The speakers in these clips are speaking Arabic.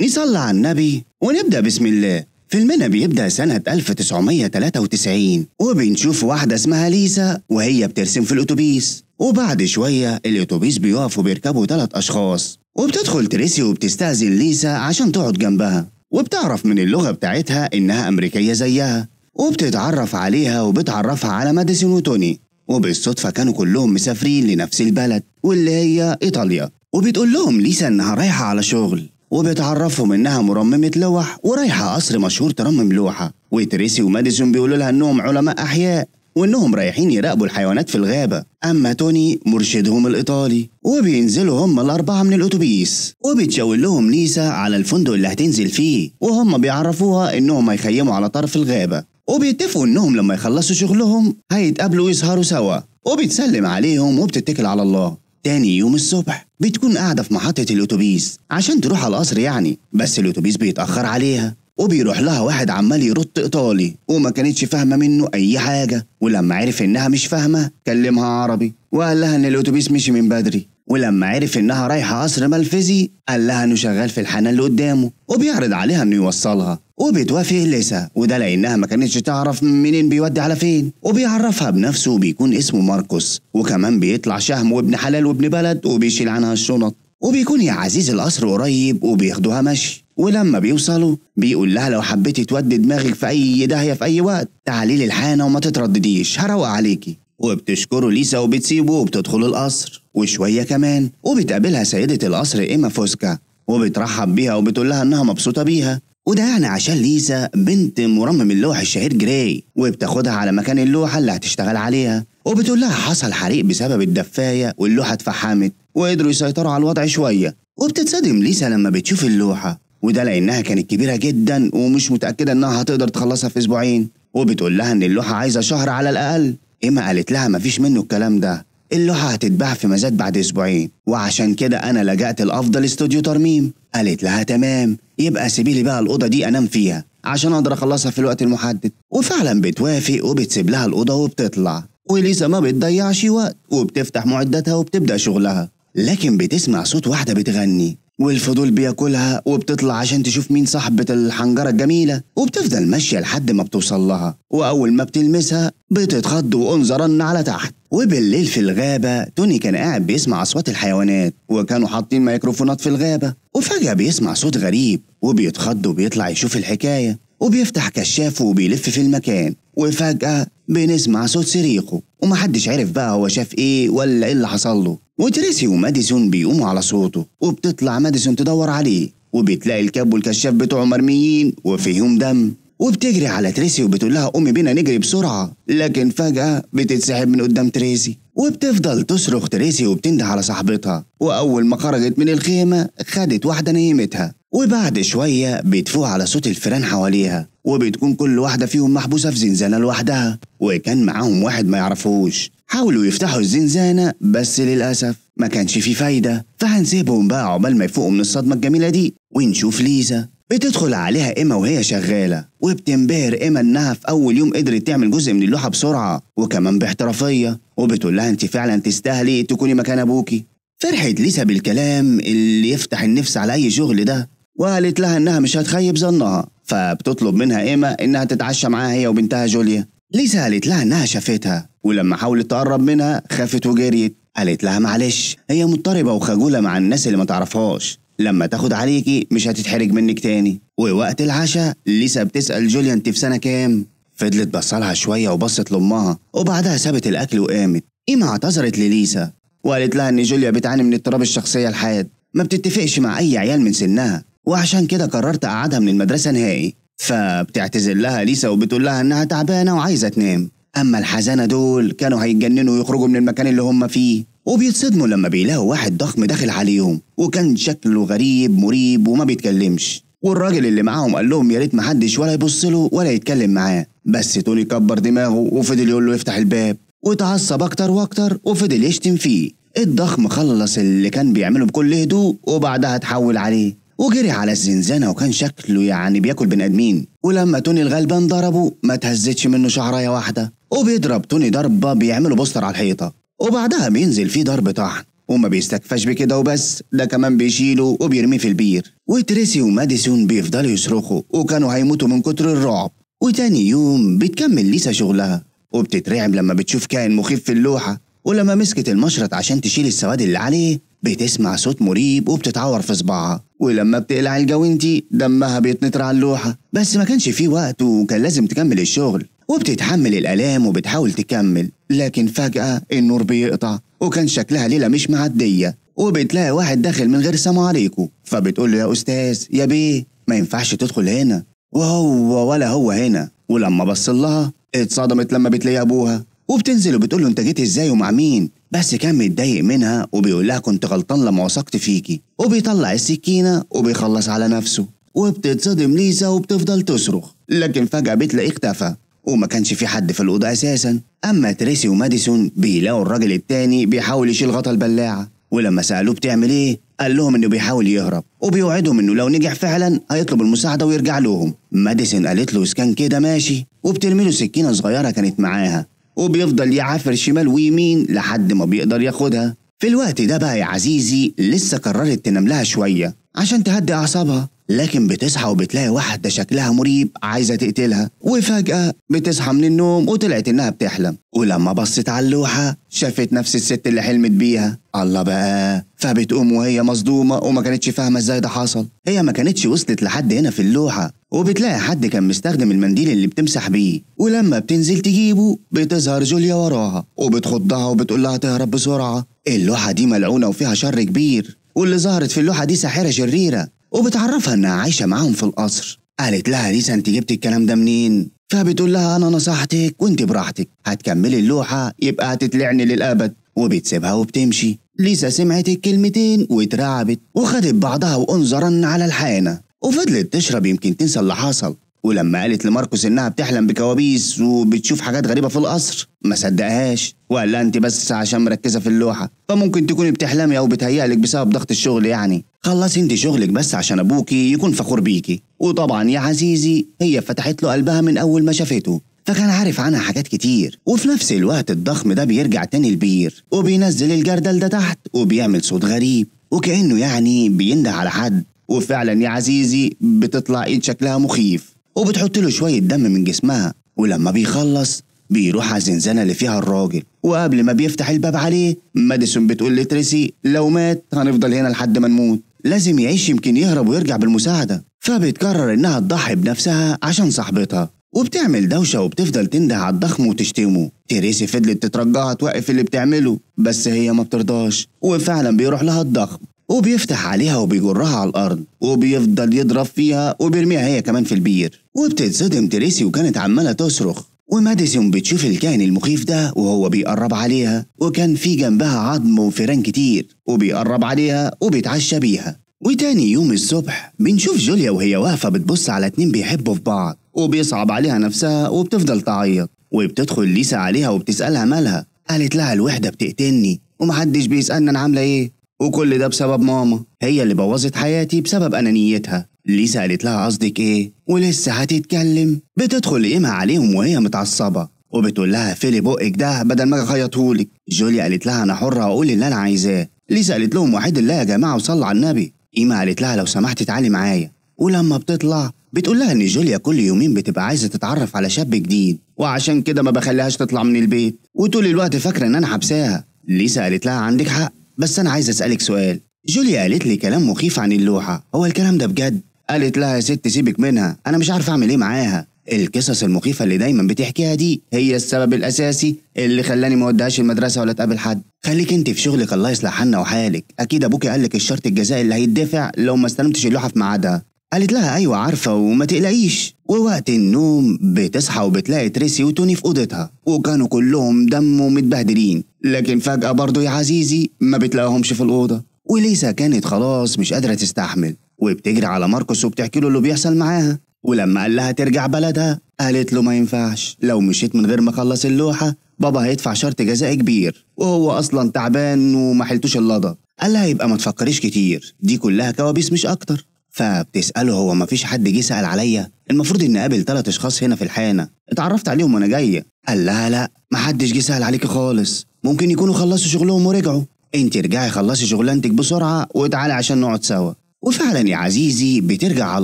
نصلي على النبي ونبدأ بسم الله فيلمنا بيبدأ سنة 1993 وبنشوف واحدة اسمها ليسا وهي بترسم في الأتوبيس وبعد شوية الأتوبيس بيقف وبيركبوا ثلاث أشخاص وبتدخل تريسي وبتستأذن ليسا عشان تقعد جنبها وبتعرف من اللغة بتاعتها إنها أمريكية زيها وبتتعرف عليها وبتعرفها على ماديسون وتوني وبالصدفة كانوا كلهم مسافرين لنفس البلد واللي هي إيطاليا وبتقول لهم ليسا إنها رايحة على شغل وبتعرفهم انها مرممه لوح ورايحه قصر مشهور ترمم لوحه وتريسي وماديسون بيقولوا لها انهم علماء احياء وانهم رايحين يراقبوا الحيوانات في الغابه اما توني مرشدهم الايطالي وبينزلوا هم الاربعه من الاتوبيس وبتشاور لهم ليسا على الفندق اللي هتنزل فيه وهم بيعرفوها انهم هيخيموا على طرف الغابه وبيتفقوا انهم لما يخلصوا شغلهم هيتقابلوا ويسهروا سوا وبتسلم عليهم وبتتكل على الله تاني يوم الصبح بتكون قاعدة في محطة الأتوبيس عشان تروح على القصر يعني بس الأتوبيس بيتأخر عليها وبيروح لها واحد عمال يرط إيطالي وما كانتش فاهمة منه أي حاجة ولما عرف إنها مش فاهمة كلمها عربي وقال لها إن الأتوبيس مشي من بدري ولما عرف انها رايحه قصر مالفيزي قال لها انه شغال في الحنان اللي قدامه وبيعرض عليها انه يوصلها وبتوافق لسا وده لانها ما كانتش تعرف منين بيودي على فين وبيعرفها بنفسه وبيكون اسمه ماركوس وكمان بيطلع شهم وابن حلال وابن بلد وبيشيل عنها الشنط وبيكون يا عزيز القصر قريب وبياخدوها مشي ولما بيوصلوا بيقول لها لو حبيتي تودي دماغك في اي داهيه في اي وقت تعالي لي الحانه وما تتردديش هروق عليكي وبتشكره ليسا وبتسيبه وبتدخل القصر وشوية كمان وبتقابلها سيدة القصر إيما فوسكا وبترحب بيها وبتقول لها إنها مبسوطة بيها وده يعني عشان ليزا بنت مرمم اللوح الشهير جراي وبتاخدها على مكان اللوحة اللي هتشتغل عليها وبتقول لها حصل حريق بسبب الدفاية واللوحة اتفحمت وقدروا يسيطروا على الوضع شوية وبتتصدم ليزا لما بتشوف اللوحة وده لأنها كانت كبيرة جدا ومش متأكدة إنها هتقدر تخلصها في أسبوعين وبتقول لها إن اللوحة عايزة شهر على الأقل إما قالت لها مفيش منه الكلام ده اللوحة هتتباع في مزاد بعد أسبوعين وعشان كده أنا لجأت لأفضل استوديو ترميم قالت لها تمام يبقى سيبي لي بقى الأوضة دي أنام فيها عشان أقدر أخلصها في الوقت المحدد وفعلا بتوافق وبتسيب لها الأوضة وبتطلع وليزا ما بتضيعش وقت وبتفتح معدتها وبتبدأ شغلها لكن بتسمع صوت واحدة بتغني والفضول بياكلها وبتطلع عشان تشوف مين صاحبة الحنجرة الجميلة وبتفضل ماشية لحد ما بتوصل لها وأول ما بتلمسها بتتخض وأنظرن على تحت وبالليل في الغابة توني كان قاعد بيسمع أصوات الحيوانات وكانوا حاطين ميكروفونات في الغابة وفجأة بيسمع صوت غريب وبيتخض وبيطلع يشوف الحكاية وبيفتح كشافه وبيلف في المكان وفجأة بنسمع صوت صريخه ومحدش عرف بقى هو شاف ايه ولا ايه اللي حصل له وتريسي وماديسون بيقوموا على صوته وبتطلع ماديسون تدور عليه وبتلاقي الكاب والكشاف بتوعه مرميين وفيهم دم وبتجري على تريسي وبتقول لها قومي بينا نجري بسرعة لكن فجأة بتتسحب من قدام تريسي وبتفضل تصرخ تريسي وبتنده على صاحبتها وأول ما خرجت من الخيمة خدت واحدة نيمتها وبعد شوية بتفوق على صوت الفيران حواليها وبتكون كل واحدة فيهم محبوسة في زنزانة لوحدها وكان معاهم واحد ما يعرفوش حاولوا يفتحوا الزنزانة بس للأسف ما كانش فيه فايدة فهنسيبهم بقى عقبال ما يفوقوا من الصدمة الجميلة دي ونشوف ليزا بتدخل عليها إيما وهي شغالة وبتنبهر إيما إنها في أول يوم قدرت تعمل جزء من اللوحة بسرعة وكمان باحترافية وبتقول لها أنت فعلا تستاهلي تكوني مكان أبوكي فرحت ليزا بالكلام اللي يفتح النفس على أي شغل ده وقالت لها إنها مش هتخيب ظنها فبتطلب منها إيما إنها تتعشى معاها هي وبنتها جوليا ليسا قالت لها إنها شافتها ولما حاولت تقرب منها خافت وجريت قالت لها معلش هي مضطربة وخجولة مع الناس اللي ما تعرفهاش لما تاخد عليكي مش هتتحرج منك تاني ووقت العشاء ليسا بتسأل جوليا انت في سنة كام فضلت بصلها شوية وبصت لأمها وبعدها سابت الأكل وقامت إيما اعتذرت لليسا وقالت لها إن جوليا بتعاني من اضطراب الشخصية الحاد ما بتتفقش مع أي عيال من سنها وعشان كده قررت أقعدها من المدرسة نهائي فبتعتذر لها ليسا وبتقول لها إنها تعبانة وعايزة تنام أما الحزانة دول كانوا هيتجننوا ويخرجوا من المكان اللي هم فيه وبيتصدموا لما بيلاقوا واحد ضخم داخل عليهم وكان شكله غريب مريب وما بيتكلمش والراجل اللي معاهم قال لهم يا ريت محدش ولا يبص له ولا يتكلم معاه بس توني كبر دماغه وفضل يقول له يفتح الباب واتعصب اكتر واكتر وفضل يشتم فيه الضخم خلص اللي كان بيعمله بكل هدوء وبعدها اتحول عليه وجري على الزنزانة وكان شكله يعني بياكل بني آدمين ولما توني الغلبان ضربه ما تهزتش منه شعراية واحدة وبيضرب توني ضربة بيعمله بوستر على الحيطة وبعدها بينزل فيه ضرب طحن وما بيستكفاش بكده وبس ده كمان بيشيله وبيرميه في البير وتريسي وماديسون بيفضلوا يصرخوا وكانوا هيموتوا من كتر الرعب وتاني يوم بتكمل ليسا شغلها وبتترعب لما بتشوف كائن مخيف في اللوحة ولما مسكت المشرط عشان تشيل السواد اللي عليه بتسمع صوت مريب وبتتعور في صباعها ولما بتقلع الجوانتي دمها بيتنطر على اللوحة بس ما كانش فيه وقت وكان لازم تكمل الشغل وبتتحمل الآلام وبتحاول تكمل لكن فجأة النور بيقطع وكان شكلها ليلة مش معدية وبتلاقي واحد داخل من غير سلام عليكم فبتقول له يا أستاذ يا بيه ما ينفعش تدخل هنا وهو ولا هو هنا ولما بص لها اتصدمت لما بتلاقي أبوها وبتنزل وبتقول له أنت جيت إزاي ومع مين بس كان متضايق منها وبيقول لها كنت غلطان لما وثقت فيكي وبيطلع السكينة وبيخلص على نفسه وبتتصدم ليزا وبتفضل تصرخ لكن فجأة بتلاقيه اختفى وما كانش في حد في الأوضة أساسا أما تريسي وماديسون بيلاقوا الراجل التاني بيحاول يشيل غطا البلاعة ولما سألوه بتعمل إيه قال لهم إنه بيحاول يهرب وبيوعدهم إنه لو نجح فعلا هيطلب المساعدة ويرجع لهم ماديسون قالت له إذا كان كده ماشي وبترمي له سكينة صغيرة كانت معاها وبيفضل يعافر شمال ويمين لحد ما بيقدر ياخدها في الوقت ده بقى يا عزيزي لسه قررت تنام لها شوية عشان تهدي أعصابها لكن بتصحى وبتلاقي واحدة شكلها مريب عايزة تقتلها وفجأة بتصحى من النوم وطلعت إنها بتحلم ولما بصت على اللوحة شافت نفس الست اللي حلمت بيها الله بقى فبتقوم وهي مصدومة وما كانتش فاهمة ازاي ده حصل هي ما كانتش وصلت لحد هنا في اللوحة وبتلاقي حد كان مستخدم المنديل اللي بتمسح بيه ولما بتنزل تجيبه بتظهر جوليا وراها وبتخضها وبتقول لها تهرب بسرعة اللوحة دي ملعونة وفيها شر كبير واللي ظهرت في اللوحة دي ساحرة شريرة وبتعرفها إنها عايشة معاهم في القصر قالت لها ليسا أنت جبت الكلام ده منين؟ فبتقول لها أنا نصحتك وأنت براحتك هتكملي اللوحة يبقى هتتلعني للأبد وبتسيبها وبتمشي ليسا سمعت الكلمتين واترعبت وخدت بعضها وانظرا على الحانة وفضلت تشرب يمكن تنسى اللي حصل ولما قالت لماركوس انها بتحلم بكوابيس وبتشوف حاجات غريبه في القصر ما صدقهاش وقال لها انت بس عشان مركزه في اللوحه فممكن تكوني بتحلمي او بتهيألك بسبب ضغط الشغل يعني خلصي انت شغلك بس عشان ابوكي يكون فخور بيكي وطبعا يا عزيزي هي فتحت له قلبها من اول ما شافته فكان عارف عنها حاجات كتير وفي نفس الوقت الضخم ده بيرجع تاني البير وبينزل الجردل ده تحت وبيعمل صوت غريب وكأنه يعني بينده على حد وفعلا يا عزيزي بتطلع ايد شكلها مخيف وبتحط له شوية دم من جسمها ولما بيخلص بيروح على الزنزانة اللي فيها الراجل وقبل ما بيفتح الباب عليه ماديسون بتقول لتريسي لو مات هنفضل هنا لحد ما نموت لازم يعيش يمكن يهرب ويرجع بالمساعدة فبتقرر إنها تضحي بنفسها عشان صاحبتها وبتعمل دوشة وبتفضل تنده على الضخم وتشتمه تريسي فضلت تترجعها توقف اللي بتعمله بس هي ما بترضاش وفعلا بيروح لها الضخم وبيفتح عليها وبيجرها على الأرض وبيفضل يضرب فيها وبيرميها هي كمان في البير وبتتصدم تريسي وكانت عمالة تصرخ وماديسون بتشوف الكائن المخيف ده وهو بيقرب عليها وكان في جنبها عظم وفيران كتير وبيقرب عليها وبيتعشى بيها وتاني يوم الصبح بنشوف جوليا وهي واقفة بتبص على اتنين بيحبوا في بعض وبيصعب عليها نفسها وبتفضل تعيط وبتدخل ليسا عليها وبتسألها مالها قالت لها الوحدة بتقتلني ومحدش بيسألني أنا عاملة إيه وكل ده بسبب ماما هي اللي بوظت حياتي بسبب أنانيتها ليسا قالت لها قصدك إيه ولسه هتتكلم بتدخل ايما عليهم وهي متعصبة وبتقول لها فيلي بقك ده بدل ما اخيطهولك جوليا قالت لها انا حره اقول اللي انا عايزاه ليزا قالت لهم وحيد الله يا جماعه وصلى على النبي ايما قالت لها لو سمحت تعالي معايا ولما بتطلع بتقول لها ان جوليا كل يومين بتبقى عايزه تتعرف على شاب جديد وعشان كده ما بخليهاش تطلع من البيت وطول الوقت فاكره ان انا حبساها ليزا قالت لها عندك حق بس أنا عايز أسألك سؤال جوليا قالت لي كلام مخيف عن اللوحة هو الكلام ده بجد قالت لها يا ست سيبك منها أنا مش عارف أعمل إيه معاها القصص المخيفة اللي دايما بتحكيها دي هي السبب الأساسي اللي خلاني ما المدرسة ولا أتقابل حد خليك أنت في شغلك الله يصلح حالنا وحالك أكيد أبوكي قال لك الشرط الجزائي اللي هيدفع لو ما استلمتش اللوحة في ميعادها قالت لها أيوة عارفة وما تقلقيش ووقت النوم بتصحى وبتلاقي تريسي وتوني في أوضتها وكانوا كلهم دم ومتبهدلين لكن فجأة برضو يا عزيزي ما بتلاقيهمش في الأوضة وليسا كانت خلاص مش قادرة تستحمل وبتجري على ماركوس وبتحكي له اللي بيحصل معاها ولما قال لها ترجع بلدها قالت له ما ينفعش لو مشيت من غير ما اخلص اللوحة بابا هيدفع شرط جزاء كبير وهو أصلا تعبان وما حلتوش اللضا قال لها يبقى ما تفكريش كتير دي كلها كوابيس مش أكتر فبتسأله هو مفيش حد جه سأل عليا المفروض إني أقابل ثلاث أشخاص هنا في الحانة اتعرفت عليهم وأنا جاية قال لها لا محدش جه سأل عليكي خالص ممكن يكونوا خلصوا شغلهم ورجعوا انت ارجعي خلصي شغلانتك بسرعة وتعالي عشان نقعد سوا وفعلا يا عزيزي بترجع على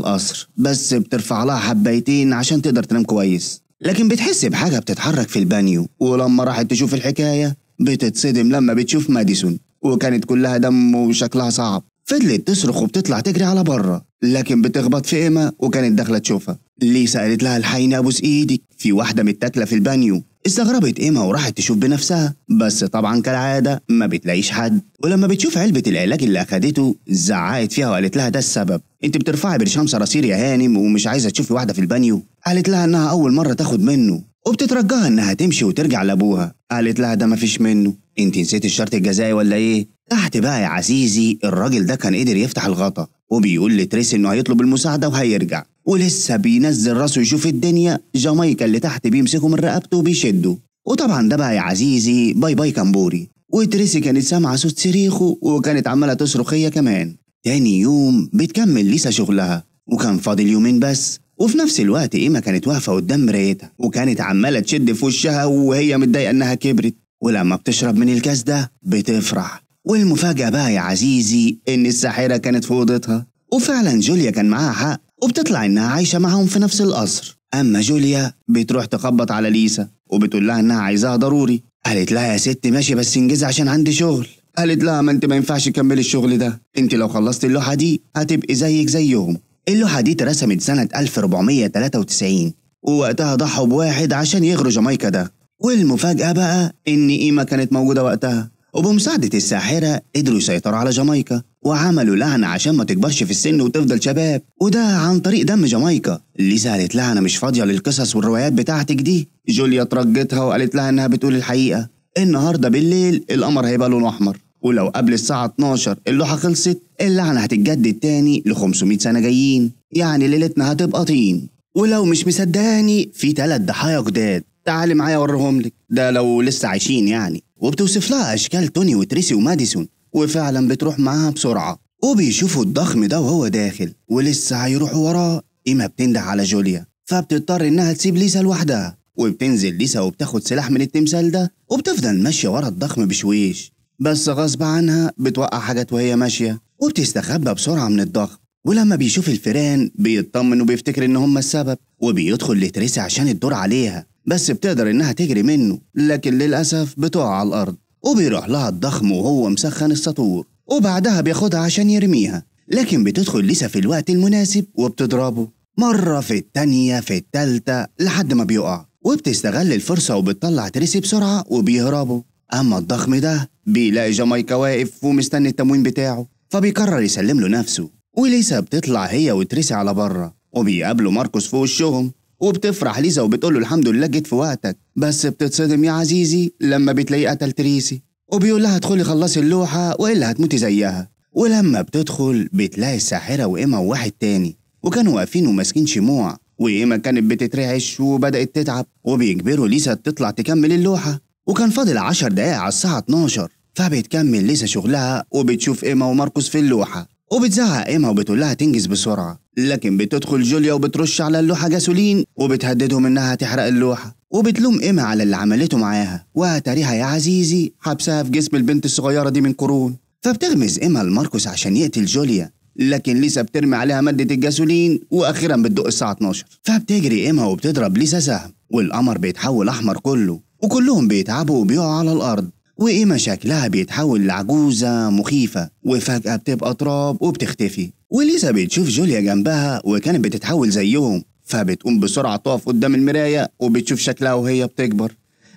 القصر بس بترفع لها حبايتين عشان تقدر تنام كويس لكن بتحس بحاجة بتتحرك في البانيو ولما راحت تشوف الحكاية بتتصدم لما بتشوف ماديسون وكانت كلها دم وشكلها صعب فضلت تصرخ وبتطلع تجري على بره لكن بتخبط في إيما وكانت داخلة تشوفها ليسا قالت لها الحين أبوس إيدك في واحدة متاكلة في البانيو استغربت إيما وراحت تشوف بنفسها بس طبعا كالعادة ما بتلاقيش حد ولما بتشوف علبة العلاج اللي أخدته زعقت فيها وقالت لها ده السبب أنت بترفعي برشام صراصير يا هانم ومش عايزة تشوفي واحدة في البانيو قالت لها إنها أول مرة تاخد منه وبتترجاها إنها تمشي وترجع لأبوها قالت لها ده مفيش منه أنت نسيت الشرط الجزائي ولا إيه تحت بقى يا عزيزي الراجل ده كان قدر يفتح الغطا وبيقول لتريس انه هيطلب المساعده وهيرجع ولسه بينزل راسه يشوف الدنيا جامايكا اللي تحت بيمسكه من رقبته وبيشده وطبعا ده بقى يا عزيزي باي باي كامبوري وتريسي كانت سامعه صوت صريخه وكانت عماله تصرخ هي كمان تاني يوم بتكمل ليسا شغلها وكان فاضل يومين بس وفي نفس الوقت إيما كانت واقفة قدام مرايتها وكانت عمالة تشد في وشها وهي متضايقة إنها كبرت ولما بتشرب من الكاس ده بتفرح والمفاجأة بقى يا عزيزي إن الساحرة كانت في أوضتها وفعلا جوليا كان معاها حق وبتطلع إنها عايشة معاهم في نفس القصر أما جوليا بتروح تخبط على ليسا وبتقول لها إنها عايزاها ضروري قالت لها يا ست ماشي بس انجزي عشان عندي شغل قالت لها ما انت ما ينفعش تكملي الشغل ده انت لو خلصت اللوحة دي هتبقي زيك زيهم اللوحة دي اترسمت سنة 1493 ووقتها ضحوا بواحد عشان يغروا جامايكا ده والمفاجأة بقى إن إيما كانت موجودة وقتها وبمساعدة الساحرة قدروا يسيطروا على جامايكا وعملوا لعنة عشان ما تكبرش في السن وتفضل شباب وده عن طريق دم جامايكا اللي زعلت لها أنا مش فاضية للقصص والروايات بتاعتك دي جوليا ترجتها وقالت لها إنها بتقول الحقيقة النهاردة بالليل القمر هيبقى لونه أحمر ولو قبل الساعة 12 اللوحة خلصت اللعنة هتتجدد تاني ل 500 سنة جايين يعني ليلتنا هتبقى طين ولو مش مصدقاني في تلات ضحايا جداد تعالي معايا اوريهم لك ده لو لسه عايشين يعني وبتوصف لها أشكال توني وتريسي وماديسون وفعلا بتروح معاها بسرعة وبيشوفوا الضخم ده وهو داخل ولسه هيروحوا وراه إيما بتنده على جوليا فبتضطر إنها تسيب ليسا لوحدها وبتنزل ليسا وبتاخد سلاح من التمثال ده وبتفضل ماشية ورا الضخم بشويش بس غصب عنها بتوقع حاجات وهي ماشية وبتستخبى بسرعة من الضخم ولما بيشوف الفيران بيطمن وبيفتكر إن هما السبب وبيدخل لتريسي عشان الدور عليها بس بتقدر إنها تجري منه لكن للأسف بتقع على الأرض وبيروح لها الضخم وهو مسخن السطور وبعدها بياخدها عشان يرميها لكن بتدخل لسه في الوقت المناسب وبتضربه مرة في التانية في التالتة لحد ما بيقع وبتستغل الفرصة وبتطلع تريسي بسرعة وبيهربوا أما الضخم ده بيلاقي جامايكا واقف ومستني التموين بتاعه فبيقرر يسلم له نفسه وليسا بتطلع هي وتريسي على بره وبيقابلوا ماركوس في وشهم وبتفرح ليزا وبتقول له الحمد لله جيت في وقتك بس بتتصدم يا عزيزي لما بتلاقيه قتل تريسي وبيقول لها ادخلي خلصي اللوحة وإلا هتموتي زيها ولما بتدخل بتلاقي الساحرة وإيما وواحد تاني وكانوا واقفين وماسكين شموع وإيما كانت بتترعش وبدأت تتعب وبيجبروا ليزا تطلع تكمل اللوحة وكان فاضل عشر دقايق على الساعة 12 فبتكمل ليزا شغلها وبتشوف إيما وماركوس في اللوحة وبتزعق إيما وبتقول لها تنجز بسرعة لكن بتدخل جوليا وبترش على اللوحة جاسولين وبتهددهم إنها تحرق اللوحة وبتلوم إيما على اللي عملته معاها وهتريها يا عزيزي حبسها في جسم البنت الصغيرة دي من قرون فبتغمز إيما لماركوس عشان يقتل جوليا لكن ليسا بترمي عليها مادة الجاسولين وأخيرا بتدق الساعة 12 فبتجري إيما وبتضرب ليسا سهم والقمر بيتحول أحمر كله وكلهم بيتعبوا وبيقعوا على الأرض وإيما شكلها بيتحول لعجوزة مخيفة وفجأة بتبقى تراب وبتختفي وليزا بتشوف جوليا جنبها وكانت بتتحول زيهم فبتقوم بسرعة تقف قدام المراية وبتشوف شكلها وهي بتكبر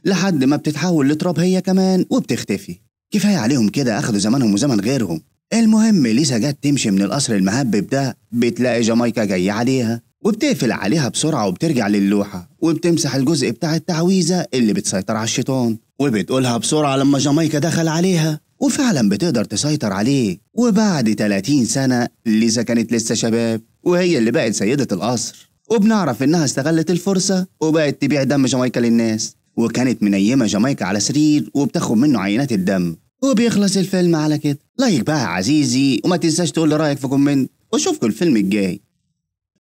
لحد ما بتتحول لتراب هي كمان وبتختفي كفاية عليهم كده أخدوا زمانهم وزمن غيرهم المهم ليزا جت تمشي من القصر المهبب ده بتلاقي جامايكا جاية عليها وبتقفل عليها بسرعة وبترجع للوحة وبتمسح الجزء بتاع التعويذة اللي بتسيطر على الشيطان وبتقولها بسرعة لما جامايكا دخل عليها وفعلا بتقدر تسيطر عليه وبعد 30 سنة ليزا كانت لسه شباب وهي اللي بقت سيدة القصر وبنعرف إنها استغلت الفرصة وبقت تبيع دم جامايكا للناس وكانت منيمة جامايكا على سرير وبتاخد منه عينات الدم وبيخلص الفيلم على كده لايك بقى يا عزيزي وما تنساش تقول لي رأيك في كومنت واشوفكم الفيلم الجاي